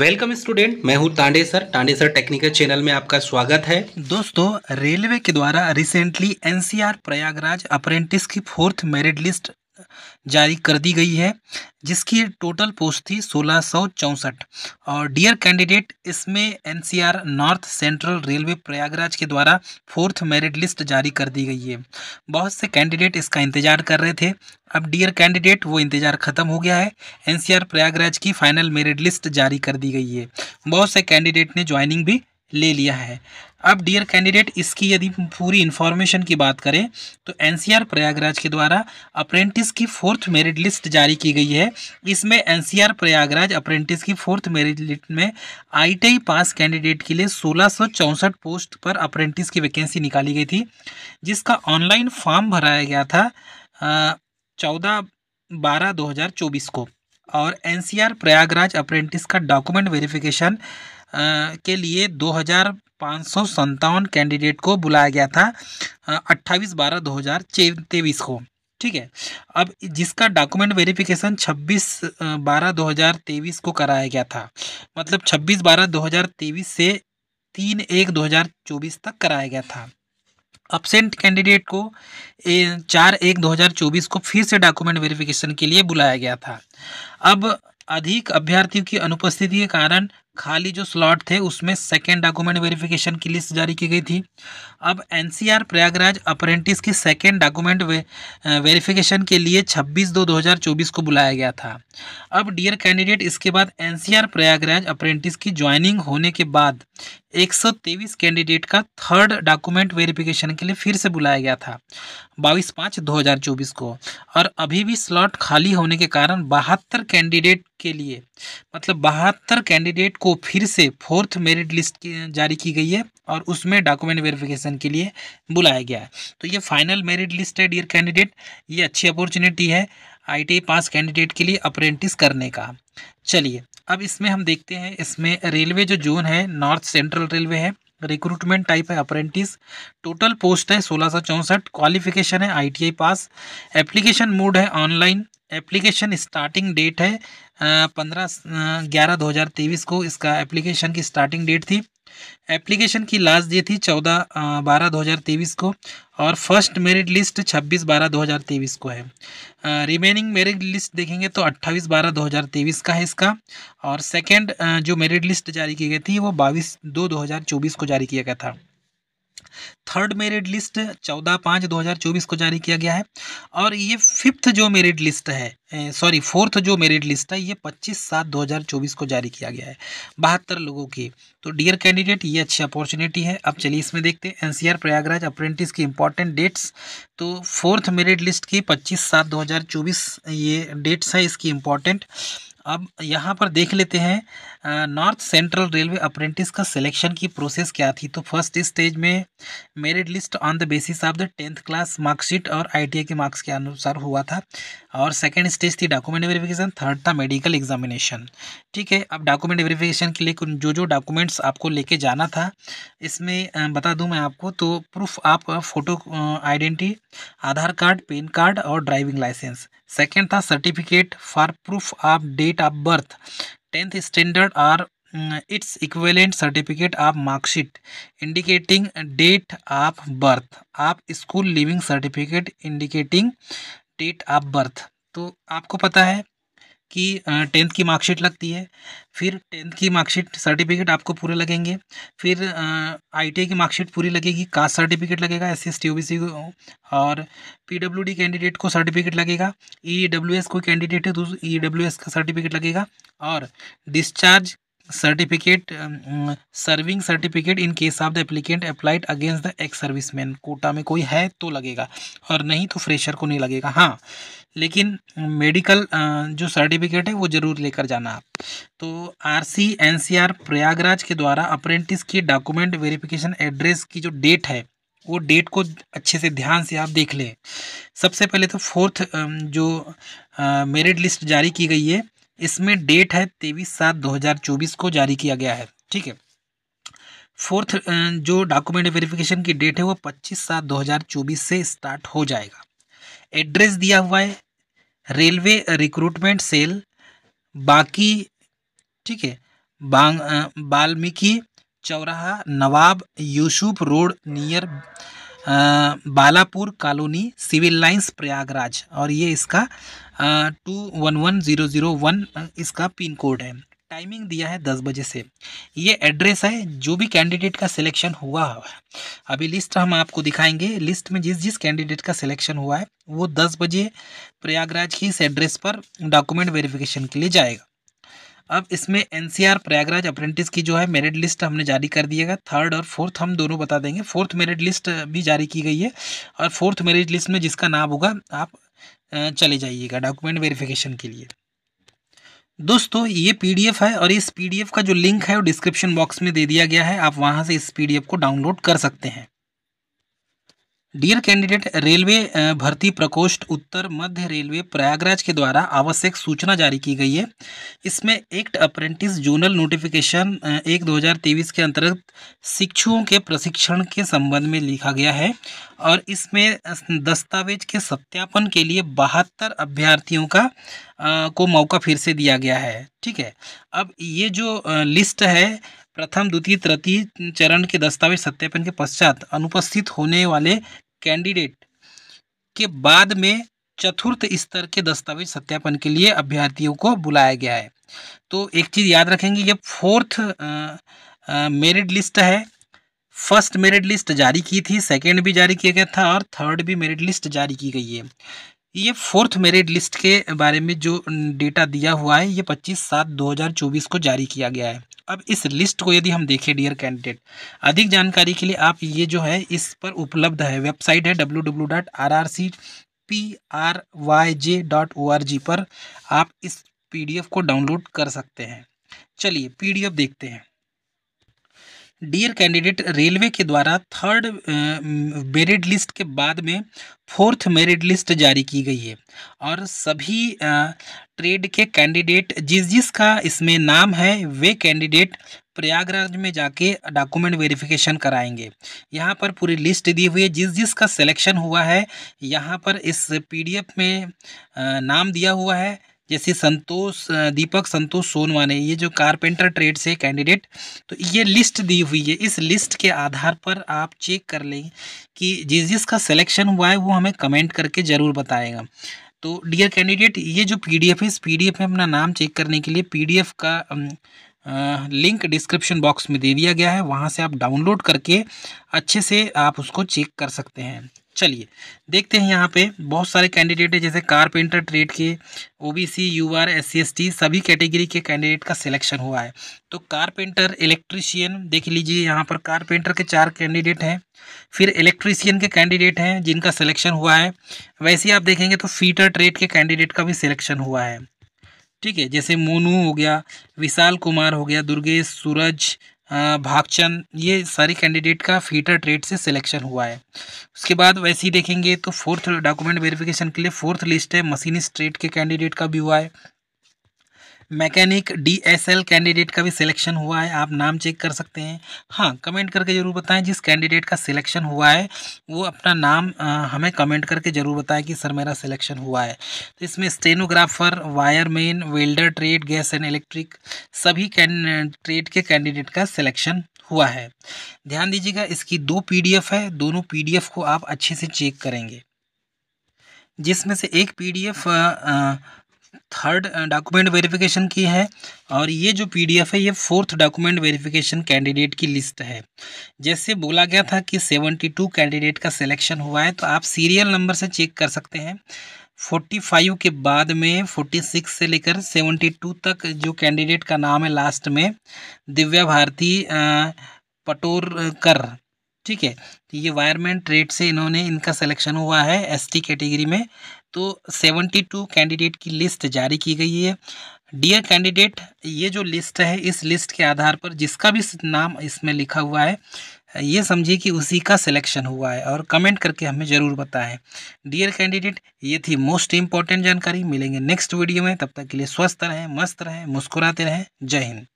welcome student मैं हूं Tande sir Tande sir technical channel में आपका स्वागत है दोस्तों रेलवे के द्वारा रिसेंटली एनसीआर प्रयागराज अप्रेंटिस की फोर्थ मेरिट लिस्ट जारी कर दी गई है जिसकी टोटल पोस्ट थी सोलह और डियर कैंडिडेट इसमें NCR north central railway Prayagraj के द्वारा फोर्थ मेरिट लिस्ट जारी कर दी गई है बहुत से कैंडिडेट इसका इंतजार कर रहे थे अब डियर कैंडिडेट वो इंतजार खत्म हो गया है एनसीआर प्रयागराज की फाइनल मेरिट लिस्ट जारी कर दी गई है बहुत से कैंडिडेट ने ज्वाइनिंग भी ले लिया है अब डियर कैंडिडेट इसकी यदि पूरी इन्फॉर्मेशन की बात करें तो एनसीआर प्रयागराज के द्वारा अप्रेंटिस की फोर्थ मेरिट लिस्ट जारी की गई है इसमें एनसीआर प्रयागराज अप्रेंटिस की फोर्थ मेरिट लिस्ट में आईटीआई पास कैंडिडेट के लिए सोलह पोस्ट पर अप्रेंटिस की वैकेंसी निकाली गई थी जिसका ऑनलाइन फॉर्म भराया गया था चौदह बारह दो को और एनसीआर प्रयागराज अप्रेंटिस का डॉक्यूमेंट वेरिफिकेशन के लिए दो हज़ार पाँच सौ संतावन कैंडिडेट को बुलाया गया था अट्ठाईस बारह दो हज़ार तेईस को ठीक है अब जिसका डॉक्यूमेंट वेरिफिकेशन 26 बारह 2023 को कराया गया था मतलब 26 बारह 2023 से तीन एक 2024 तक कराया गया था अपसेंट कैंडिडेट को चार एक 2024 को फिर से डॉक्यूमेंट वेरिफिकेशन के लिए बुलाया गया था अब अधिक अभ्यर्थियों की अनुपस्थिति के कारण खाली जो स्लॉट थे उसमें सेकेंड डॉक्यूमेंट वेरिफिकेशन की लिस्ट जारी की गई थी अब एनसीआर प्रयागराज अप्रेंटिस की सेकेंड डॉक्यूमेंट वे, वेरिफिकेशन के लिए 26 दो 2024 को बुलाया गया था अब डियर कैंडिडेट इसके बाद एनसीआर प्रयागराज अप्रेंटिस की ज्वाइनिंग होने के बाद 123 कैंडिडेट का थर्ड डॉक्यूमेंट वेरिफिकेशन के लिए फिर से बुलाया गया था 22 पाँच 2024 को और अभी भी स्लॉट खाली होने के कारण बहत्तर कैंडिडेट के लिए मतलब बहत्तर कैंडिडेट को फिर से फोर्थ मेरिट लिस्ट जारी की गई है और उसमें डॉक्यूमेंट वेरिफिकेशन के लिए बुलाया गया है तो ये फाइनल मेरिट लिस्ट है डियर कैंडिडेट ये अच्छी अपॉर्चुनिटी है आई पास कैंडिडेट के लिए अप्रेंटिस करने का चलिए अब इसमें हम देखते हैं इसमें रेलवे जो जोन है नॉर्थ सेंट्रल रेलवे है रिक्रूटमेंट टाइप है अप्रेंटिस टोटल पोस्ट है सोलह सौ चौंसठ क्वालिफिकेशन है आईटीआई पास एप्लीकेशन मोड है ऑनलाइन एप्लीकेशन स्टार्टिंग डेट है पंद्रह ग्यारह दो हज़ार तेईस को इसका एप्लीकेशन की स्टार्टिंग डेट थी एप्लीकेशन की लास्ट डेट थी चौदह बारह दो हज़ार तेईस को और फर्स्ट मेरिट लिस्ट छब्बीस बारह दो हज़ार तेईस को है रिमेनिंग मेरिट लिस्ट देखेंगे तो अट्ठाईस बारह दो हज़ार तेईस का है इसका और सेकेंड जो मेरिट लिस्ट जारी की गई थी वो बाईस दो दो हज़ार चौबीस को जारी किया गया था थर्ड मेरिट लिस्ट चौदह पाँच दो हज़ार चौबीस को जारी किया गया है और ये फिफ्थ जो मेरिट लिस्ट है सॉरी फोर्थ जो मेरिट लिस्ट है ये पच्चीस सात दो हज़ार चौबीस को जारी किया गया है बहत्तर लोगों की तो डियर कैंडिडेट ये अच्छी अपॉर्चुनिटी है अब चलिए इसमें देखते हैं एनसीआर प्रयागराज अप्रेंटिस की इंपॉर्टेंट डेट्स तो फोर्थ मेरिट लिस्ट की पच्चीस सात दो हज़ार चौबीस ये डेट्स है इसकी इम्पॉर्टेंट अब यहाँ पर देख लेते हैं नॉर्थ सेंट्रल रेलवे अप्रेंटिस का सिलेक्शन की प्रोसेस क्या थी तो फर्स्ट स्टेज में merit list on the basis of the tenth class marksheet और आई के मार्क्स के अनुसार हुआ था और सेकेंड स्टेज थी डॉक्यूमेंट वेरिफिकेशन थर्ड था मेडिकल एग्जामिनेशन ठीक है अब डॉक्यूमेंट वेरिफिकेशन के लिए जो जो डॉक्यूमेंट्स आपको लेके जाना था इसमें बता दूँ मैं आपको तो प्रूफ आप photo identity Aadhaar card PAN card और ड्राइविंग लाइसेंस सेकेंड था certificate for proof of date of birth tenth standard or its equivalent certificate of marksheet indicating date of birth आप school leaving certificate indicating date of birth तो आपको पता है की tenth की marksheet लगती है फिर टेंथ की मार्कशीट सर्टिफिकेट आपको पूरे लगेंगे फिर आईटीआई की मार्कशीट पूरी लगेगी कास्ट सर्टिफिकेट लगेगा एस सी एस टी और पीडब्ल्यूडी कैंडिडेट को सर्टिफिकेट लगेगा ईडब्ल्यूएस e कोई कैंडिडेट है तो ईडब्ल्यूएस e का सर्टिफिकेट लगेगा और discharge certificate serving certificate in case of the applicant applied against the ex serviceman quota में कोई है तो लगेगा और नहीं तो फ्रेशर को नहीं लगेगा हाँ लेकिन मेडिकल जो सर्टिफिकेट है वो ज़रूर लेकर जाना आप तो आरसी एनसीआर प्रयागराज के द्वारा अप्रेंटिस की डॉक्यूमेंट वेरिफिकेशन एड्रेस की जो डेट है वो डेट को अच्छे से ध्यान से आप देख लें सबसे पहले तो फोर्थ जो मेरिट लिस्ट जारी की गई है इसमें डेट है तेईस सात दो हज़ार चौबीस को जारी किया गया है ठीक है फोर्थ जो डॉक्यूमेंट वेरिफिकेशन की डेट है वो पच्चीस सात दो हज़ार चौबीस से स्टार्ट हो जाएगा एड्रेस दिया हुआ है रेलवे रिक्रूटमेंट सेल बाकी ठीक है बांग बाल्मीकि चौराहा Nawab Yusuf road near Balapur colony civil lines Prayagraj और ये इसका two one one zero zero one इसका पिन कोड है टाइमिंग दिया है दस बजे से ये एड्रेस है जो भी कैंडिडेट का सिलेक्शन हुआ है अभी लिस्ट हम आपको दिखाएंगे लिस्ट में जिस जिस कैंडिडेट का सिलेक्शन हुआ है वो दस बजे प्रयागराज की इस एड्रेस पर डॉक्यूमेंट वेरिफिकेशन के लिए जाएगा अब इसमें एन प्रयागराज अप्रेंटिस की जो है मेरिट लिस्ट हमने जारी कर दिएगा थर्ड और फोर्थ हम दोनों बता देंगे फोर्थ मेरिट लिस्ट भी जारी की गई है और फोर्थ मेरिट लिस्ट में जिसका नाम होगा आप चले जाइएगा डॉक्यूमेंट वेरिफिकेशन के लिए दोस्तों ये पीडीएफ है और इस पीडीएफ का जो लिंक है वो डिस्क्रिप्शन बॉक्स में दे दिया गया है आप वहाँ से इस पीडीएफ को डाउनलोड कर सकते हैं डियर कैंडिडेट रेलवे भर्ती प्रकोष्ठ उत्तर मध्य रेलवे प्रयागराज के द्वारा आवश्यक सूचना जारी की गई है इसमें एक्ट अप्रेंटिस जोनल नोटिफिकेशन एक 2023 के अंतर्गत शिक्षुओं के प्रशिक्षण के संबंध में लिखा गया है और इसमें दस्तावेज के सत्यापन के लिए बहत्तर अभ्यर्थियों का आ, को मौका फिर से दिया गया है ठीक है अब ये जो लिस्ट है प्रथम द्वितीय तृतीय चरण के दस्तावेज सत्यापन के पश्चात अनुपस्थित होने वाले कैंडिडेट के बाद में चतुर्थ स्तर के दस्तावेज सत्यापन के लिए अभ्यर्थियों को बुलाया गया है तो एक चीज़ याद रखेंगे ये फोर्थ मेरिट लिस्ट है फर्स्ट मेरिट लिस्ट जारी की थी सेकेंड भी जारी किया गया था और थर्ड भी मेरिट लिस्ट जारी की गई है ये फोर्थ मेरिट लिस्ट के बारे में जो डेटा दिया हुआ है ये 25 सात 2024 को जारी किया गया है अब इस लिस्ट को यदि हम देखें डियर कैंडिडेट अधिक जानकारी के लिए आप ये जो है इस पर उपलब्ध है वेबसाइट है W W dot R R C P R Y J dot O R G पर आप इस पीडीएफ को डाउनलोड कर सकते हैं चलिए पीडीएफ देखते हैं डियर कैंडिडेट रेलवे के द्वारा थर्ड मेरिट लिस्ट के बाद में फोर्थ मेरिट लिस्ट जारी की गई है और सभी ट्रेड के कैंडिडेट जिस जिस का इसमें नाम है वे कैंडिडेट प्रयागराज में जाके डॉक्यूमेंट वेरिफिकेशन कराएंगे यहाँ पर पूरी लिस्ट दी हुई है जिस जिस का सिलेक्शन हुआ है यहाँ पर इस पीडीएफ में नाम दिया हुआ है जैसे संतोष दीपक संतोष सोनवा ने ये जो कारपेंटर ट्रेड से कैंडिडेट तो ये लिस्ट दी हुई है इस लिस्ट के आधार पर आप चेक कर लें कि जिस जिसका का सिलेक्शन हुआ है वो हमें कमेंट करके ज़रूर बताएगा तो डियर कैंडिडेट ये जो पीडीएफ है इस पीडीएफ में अपना नाम चेक करने के लिए पीडीएफ का लिंक डिस्क्रिप्शन बॉक्स में दे दिया गया है वहाँ से आप डाउनलोड करके अच्छे से आप उसको चेक कर सकते हैं चलिए देखते हैं यहाँ पे बहुत सारे कैंडिडेट है जैसे कारपेंटर ट्रेड के ओबीसी यूआर एससीएसटी सभी कैटेगरी के कैंडिडेट का सिलेक्शन हुआ है तो कारपेंटर इलेक्ट्रीशियन देख लीजिए यहाँ पर कारपेंटर के चार कैंडिडेट हैं फिर इलेक्ट्रीशियन के कैंडिडेट हैं जिनका सिलेक्शन हुआ है वैसे आप देखेंगे तो फीटर ट्रेड के कैंडिडेट का भी सिलेक्शन हुआ है ठीक है जैसे मोनू हो गया विशाल कुमार हो गया दुर्गेश सूरज भागचंद ये सारे कैंडिडेट का फीटर ट्रेड से सिलेक्शन हुआ है उसके बाद वैसे ही देखेंगे तो फोर्थ डॉक्यूमेंट वेरिफिकेशन के लिए फोर्थ लिस्ट है मशीनिस्ट ट्रेड के कैंडिडेट का भी हुआ है मैकेनिक डीएसएल कैंडिडेट का भी सिलेक्शन हुआ है आप नाम चेक कर सकते हैं हाँ कमेंट करके ज़रूर बताएं जिस कैंडिडेट का सिलेक्शन हुआ है वो अपना नाम आ, हमें कमेंट करके ज़रूर बताएं कि सर मेरा सिलेक्शन हुआ है तो इसमें stenographer wireman welder trade gas and electric सभी ट्रेड के कैंडिडेट का सिलेक्शन हुआ है ध्यान दीजिएगा इसकी दो पी है दोनों पी को आप अच्छे से चेक करेंगे जिसमें से एक पीडीएफ थर्ड डॉक्यूमेंट वेरिफिकेशन की है और ये जो पीडीएफ है ये फोर्थ डॉक्यूमेंट वेरिफिकेशन कैंडिडेट की लिस्ट है जैसे बोला गया था कि सेवेंटी टू कैंडिडेट का सिलेक्शन हुआ है तो आप सीरियल नंबर से चेक कर सकते हैं फोर्टी फाइव के बाद में फोर्टी सिक्स से लेकर सेवेंटी टू तक जो कैंडिडेट का नाम है लास्ट में दिव्या भारती पटोरकर ठीक है तो ये वायरमेंट ट्रेड से इन्होंने इनका सिलेक्शन हुआ है एसटी कैटेगरी में तो 72 कैंडिडेट की लिस्ट जारी की गई है डियर कैंडिडेट ये जो लिस्ट है इस लिस्ट के आधार पर जिसका भी नाम इसमें लिखा हुआ है ये समझिए कि उसी का सिलेक्शन हुआ है और कमेंट करके हमें ज़रूर बताएं डियर कैंडिडेट ये थी मोस्ट इम्पॉर्टेंट जानकारी मिलेंगे नेक्स्ट वीडियो में तब तक के लिए स्वस्थ रहें मस्त रहें मुस्कुराते रहें जय हिंद